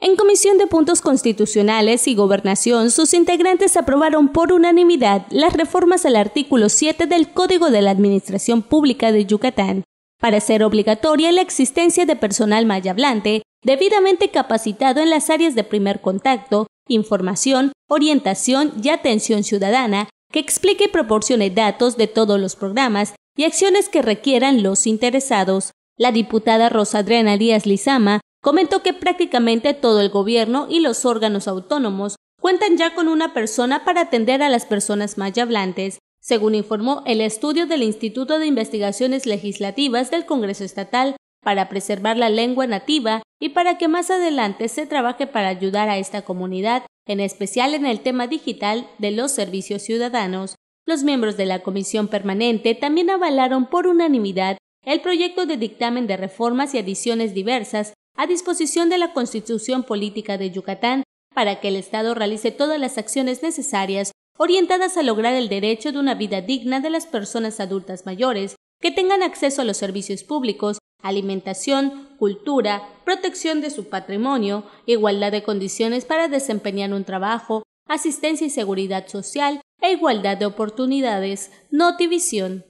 En Comisión de Puntos Constitucionales y Gobernación, sus integrantes aprobaron por unanimidad las reformas al artículo 7 del Código de la Administración Pública de Yucatán, para hacer obligatoria la existencia de personal mayablante debidamente capacitado en las áreas de primer contacto, información, orientación y atención ciudadana, que explique y proporcione datos de todos los programas y acciones que requieran los interesados. La diputada Adriana Díaz Lizama comentó que prácticamente todo el gobierno y los órganos autónomos cuentan ya con una persona para atender a las personas mayablantes, según informó el estudio del Instituto de Investigaciones Legislativas del Congreso Estatal para preservar la lengua nativa y para que más adelante se trabaje para ayudar a esta comunidad, en especial en el tema digital de los servicios ciudadanos. Los miembros de la Comisión Permanente también avalaron por unanimidad el proyecto de dictamen de reformas y adiciones diversas a disposición de la Constitución Política de Yucatán para que el Estado realice todas las acciones necesarias orientadas a lograr el derecho de una vida digna de las personas adultas mayores que tengan acceso a los servicios públicos, alimentación, cultura, protección de su patrimonio, igualdad de condiciones para desempeñar un trabajo, asistencia y seguridad social e igualdad de oportunidades. división.